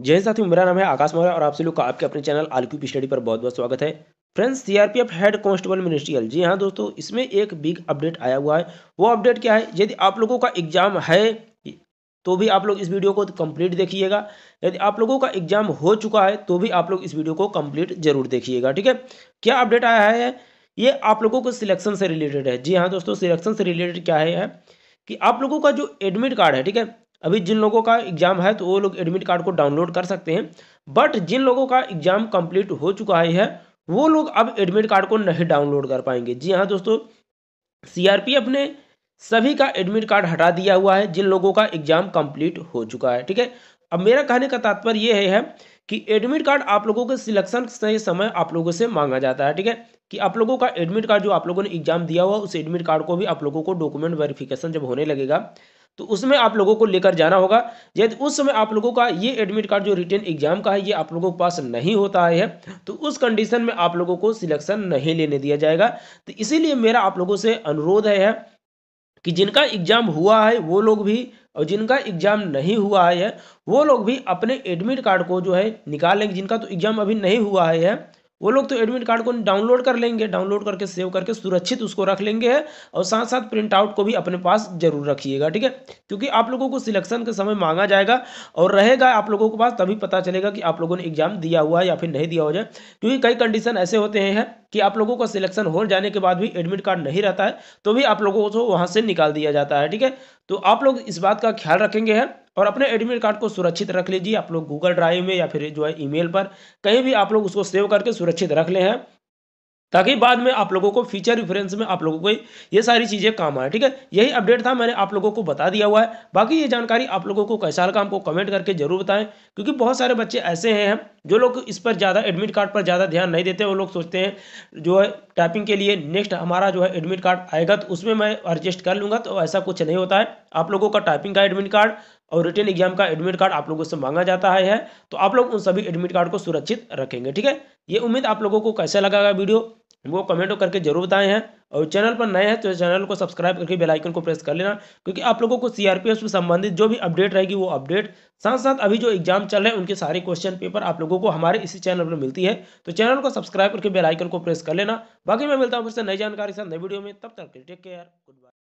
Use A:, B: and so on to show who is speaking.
A: जय साथी मेरा नाम है आकाश मौर्य और आप सभी लोग का आपके अपने चैनल आलक्यूप स्टडी पर बहुत बहुत स्वागत है friends CRPF head constable ministerial जी हाँ दोस्तों इसमें एक बिग अपडेट आया हुआ है वो अपडेट क्या है यदि आप लोगों का एग्जाम है तो भी आप लोग इस वीडियो को कंप्लीट देखिएगा यदि आप लोगों का एग्जाम हो चुका है तो भी आप लोग इस वीडियो को कंप्लीट जरूर देखिएगा ठीक है क्या अपडेट आया है ये आप लोगों को सिलेक्शन से रिलेटेड है जी हाँ दोस्तों सिलेक्शन से रिलेटेड क्या है कि आप लोगों का जो एडमिट कार्ड है ठीक है अभी जिन लोगों का एग्जाम है तो वो लोग एडमिट कार्ड को डाउनलोड कर सकते हैं बट जिन लोगों का एग्जाम कंप्लीट हो चुका है वो लोग अब एडमिट कार्ड को नहीं डाउनलोड कर पाएंगे जी हाँ दोस्तों सीआरपीएफ ने सभी का एडमिट कार्ड हटा दिया हुआ है जिन लोगों का एग्जाम कंप्लीट हो चुका है ठीक है अब मेरा कहने का तात्पर्य यह है, कि एडमिट कार्ड आप लोगों के सिलेक्शन से समय आप लोगों से मांगा जाता है ठीक है कि आप लोगों का एडमिट कार्ड जो आप लोगों ने एग्जाम दिया हुआ उस एडमिट कार्ड को भी आप लोगों को डॉक्यूमेंट वेरिफिकेशन जब होने लगेगा तो उसमें आप लोगों को लेकर जाना होगा यदि उस समय आप लोगों का ये एडमिट कार्ड जो रिटर्न एग्जाम का है ये आप लोगों के पास नहीं होता है तो उस कंडीशन में आप लोगों को सिलेक्शन नहीं लेने दिया जाएगा तो इसीलिए मेरा आप लोगों से अनुरोध है कि जिनका एग्जाम हुआ है वो लोग भी और जिनका एग्जाम नहीं हुआ है वो लोग भी अपने एडमिट कार्ड को जो है निकालेंगे जिनका तो एग्जाम अभी नहीं हुआ है वो लोग तो एडमिट कार्ड को डाउनलोड कर लेंगे डाउनलोड करके सेव करके सुरक्षित उसको रख लेंगे और साथ साथ प्रिंट आउट को भी अपने पास जरूर रखिएगा ठीक है क्योंकि आप लोगों को सिलेक्शन के समय मांगा जाएगा और रहेगा आप लोगों के पास तभी पता चलेगा कि आप लोगों ने एग्जाम दिया हुआ है या फिर नहीं दिया हो जाए क्योंकि कई कंडीशन ऐसे होते हैं कि आप लोगों का सिलेक्शन हो जाने के बाद भी एडमिट कार्ड नहीं रहता है तो भी आप लोगों को वहाँ से निकाल दिया जाता है ठीक है तो आप लोग इस बात का ख्याल रखेंगे है और अपने एडमिट कार्ड को सुरक्षित रख लीजिए आप लोग गूगल ड्राइव में या फिर जो है ईमेल पर कहीं भी आप लोग उसको सेव करके सुरक्षित रख ले हैं ताकि बाद में आप लोगों को फ्यूचर रिफरेंस में आप लोगों को ये सारी चीज़ें काम आए ठीक है यही अपडेट था मैंने आप लोगों को बता दिया हुआ है बाकी ये जानकारी आप लोगों को कैसा लगा हमको कमेंट करके जरूर बताएं क्योंकि बहुत सारे बच्चे ऐसे हैं जो लोग इस पर ज़्यादा एडमिट कार्ड पर ज़्यादा ध्यान नहीं देते वो लोग सोचते हैं जो है टाइपिंग के लिए नेक्स्ट हमारा जो है एडमिट कार्ड आएगा तो उसमें मैं एडजस्ट कर लूँगा तो ऐसा कुछ नहीं होता है आप लोगों का टाइपिंग का एडमिट कार्ड और रिटर्न एग्जाम का एडमिट कार्ड आप लोगों से मांगा जाता है, है तो आप लोग उन सभी एडमिट कार्ड को सुरक्षित रखेंगे ठीक है ये उम्मीद आप लोगों को कैसा लगा वीडियो वो कमेंट करके जरूर बताए हैं और चैनल पर नए हैं तो चैनल को सब्सक्राइब करके बेल आइकन को प्रेस कर लेना क्योंकि आप लोगों को सीआरपीएफ से संबंधित जो भी अपडेट रहेगी वो अपडेट साथ साथ अभी जो एग्जाम चल रहे हैं उनके सारे क्वेश्चन पेपर आप लोगों को हमारे इसी चैनल पर मिलती है तो चैनल को सब्सक्राइब करके बेलाइकन को प्रेस कर लेना बाकी मैं मिलता हूँ फिर से नई जानकारी साथ नई वीडियो में तब तक टेक केयर गुड बाय